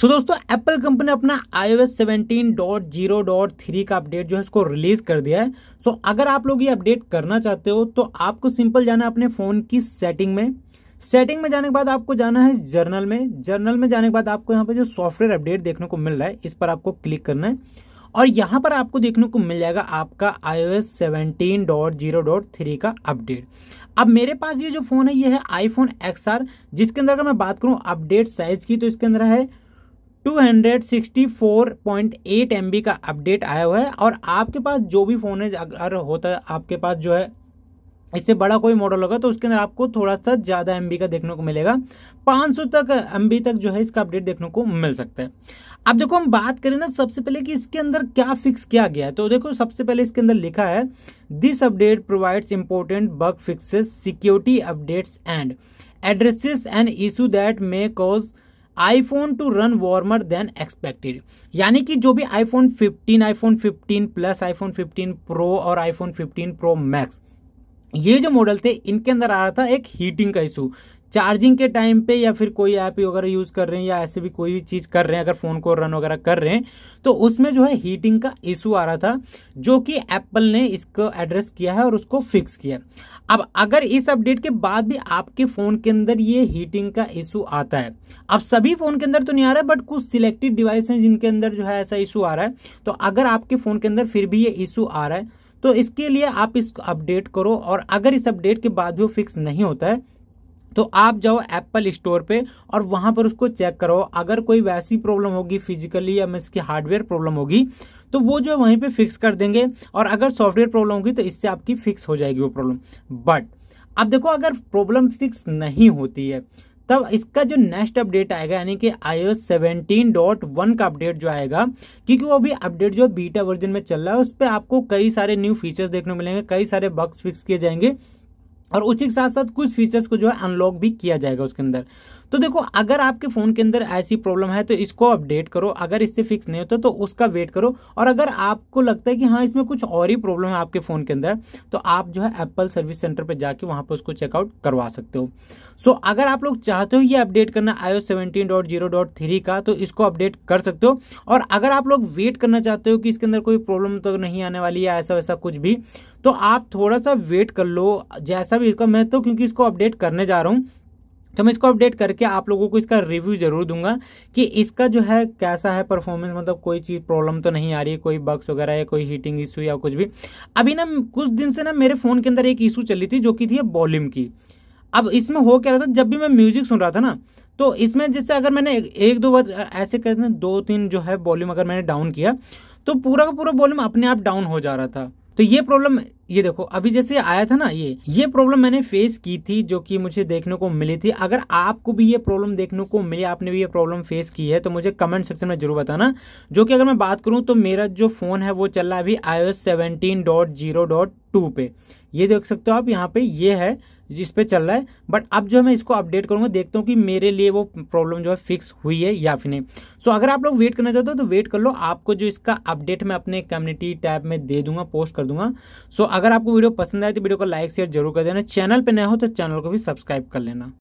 सो so, दोस्तों Apple company ने अपना डॉट थ्री का अपडेट जो है उसको रिलीज कर दिया है सो so, अगर आप लोग ये अपडेट करना चाहते हो तो आपको सिंपल जाना है अपने फ़ोन की सेटिंग में सेटिंग में जाने के बाद आपको जाना है जर्नल में जर्नल में जाने के बाद आपको यहाँ पे जो सॉफ्टवेयर अपडेट देखने को मिल रहा है इस पर आपको क्लिक करना है और यहाँ पर आपको देखने को मिल जाएगा आपका OS seventeen dot zero dot three का अपडेट अब मेरे पास ये जो फ़ोन है ये है एक्स आर जिसके अंदर अगर मैं बात करूँ अपडेट साइज की तो इसके अंदर है 264.8 MB का अपडेट आया हुआ है और आपके पास जो भी फ़ोन है अगर होता है आपके पास जो है इससे बड़ा कोई मॉडल होगा तो उसके अंदर आपको थोड़ा सा ज़्यादा एम का देखने को मिलेगा 500 तक एम तक जो है इसका अपडेट देखने को मिल सकता है अब देखो हम बात करें ना सबसे पहले कि इसके अंदर क्या फिक्स किया गया है तो देखो सबसे पहले इसके अंदर लिखा है this update provides important bug fixes security updates and addresses and issue that may cause iPhone to run warmer than expected यानी कि जो भी iPhone 15, iPhone 15 Plus iPhone 15 Pro और आईफोन 15 प्रो मैक्स ये जो मॉडल थे इनके अंदर आ रहा था एक हीटिंग का इशू चार्जिंग के टाइम पे या फिर कोई ऐप वगैरह यूज़ कर रहे हैं या ऐसे भी कोई भी चीज़ कर रहे हैं अगर फ़ोन को रन वगैरह कर रहे हैं तो उसमें जो है हीटिंग का इशू आ रहा था जो कि एप्पल ने इसको एड्रेस किया है और उसको फिक्स किया अब अगर इस अपडेट के बाद भी आपके फ़ोन के अंदर ये हीटिंग का इशू आता है अब सभी फ़ोन के अंदर तो नहीं आ रहा है बट कुछ सिलेक्टेड डिवाइस हैं जिनके अंदर जो है ऐसा इशू आ रहा है तो अगर आपके फ़ोन के अंदर फिर भी ये इशू आ रहा है तो इसके लिए आप इसको अपडेट करो और अगर इस अपडेट के बाद भी वो फिक्स नहीं होता है तो आप जाओ एप्पल स्टोर पे और वहां पर उसको चेक करो अगर कोई वैसी प्रॉब्लम होगी फिजिकली या इसकी हार्डवेयर प्रॉब्लम होगी तो वो जो है वहीं पर फिक्स कर देंगे और अगर सॉफ्टवेयर प्रॉब्लम होगी तो इससे आपकी फिक्स हो जाएगी वो प्रॉब्लम बट अब देखो अगर प्रॉब्लम फिक्स नहीं होती है तब इसका जो नेक्स्ट अपडेट आएगा यानी कि आई सेवनटीन डॉट वन का अपडेट जो आएगा क्योंकि वो अभी अपडेट जो बीटा वर्जन में चल रहा है उस पर आपको कई सारे न्यू फीचर्स देखने को मिलेंगे कई सारे बग्स फिक्स किए जाएंगे और उसी के साथ साथ कुछ फीचर्स को जो है अनलॉक भी किया जाएगा उसके अंदर तो देखो अगर आपके फ़ोन के अंदर ऐसी प्रॉब्लम है तो इसको अपडेट करो अगर इससे फिक्स नहीं होता तो उसका वेट करो और अगर आपको लगता है कि हाँ इसमें कुछ और ही प्रॉब्लम है आपके फ़ोन के अंदर तो आप जो है एप्पल सर्विस सेंटर पर जाके वहाँ पर उसको चेकआउट करवा सकते हो सो so, अगर आप लोग चाहते हो ये अपडेट करना डॉट थ्री का तो इसको अपडेट कर सकते हो और अगर आप लोग वेट करना चाहते हो कि इसके अंदर कोई प्रॉब्लम तो नहीं आने वाली है ऐसा वैसा कुछ भी तो आप थोड़ा सा वेट कर लो जैसा था भी इसका महत्व तो क्योंकि इसको अपडेट करने जा रहा हूँ तो मैं इसको अपडेट करके आप लोगों को इसका रिव्यू जरूर दूंगा कि इसका जो है कैसा है परफॉर्मेंस मतलब कोई चीज़ प्रॉब्लम तो नहीं आ रही है कोई बग्स वगैरह या कोई हीटिंग इशू या कुछ भी अभी ना कुछ दिन से ना मेरे फ़ोन के अंदर एक इशू चली थी जो कि थी वॉल्यूम की अब इसमें हो क्या रहा था जब भी मैं म्यूजिक सुन रहा था ना तो इसमें जैसे अगर मैंने एक दो बार ऐसे कहते हैं दो तीन जो है वॉल्यूम अगर मैंने डाउन किया तो पूरा का पूरा वॉल्यूम अपने आप डाउन हो जा रहा था तो ये प्रॉब्लम ये देखो अभी जैसे आया था ना ये ये प्रॉब्लम मैंने फेस की थी जो कि मुझे देखने को मिली थी अगर आपको भी ये प्रॉब्लम देखने को मिली आपने भी ये प्रॉब्लम फेस की है तो मुझे कमेंट सेक्शन में जरूर बताना जो कि अगर मैं बात करूं तो मेरा जो फोन है वो चल रहा है अभी आई ओ पे ये देख सकते हो आप यहाँ पे ये है जिस पे चल रहा है बट अब जो है मैं इसको अपडेट करूंगा देखता हूँ कि मेरे लिए वो प्रॉब्लम जो है फिक्स हुई है या फिर नहीं सो so, अगर आप लोग वेट करना चाहते हो तो वेट कर लो आपको जो इसका अपडेट मैं अपने कम्युनिटी टैब में दे दूंगा पोस्ट कर दूंगा सो so, अगर आपको वीडियो पसंद आए तो वीडियो को लाइक शेयर जरूर कर देना चैनल पर नया हो तो चैनल को भी सब्सक्राइब कर लेना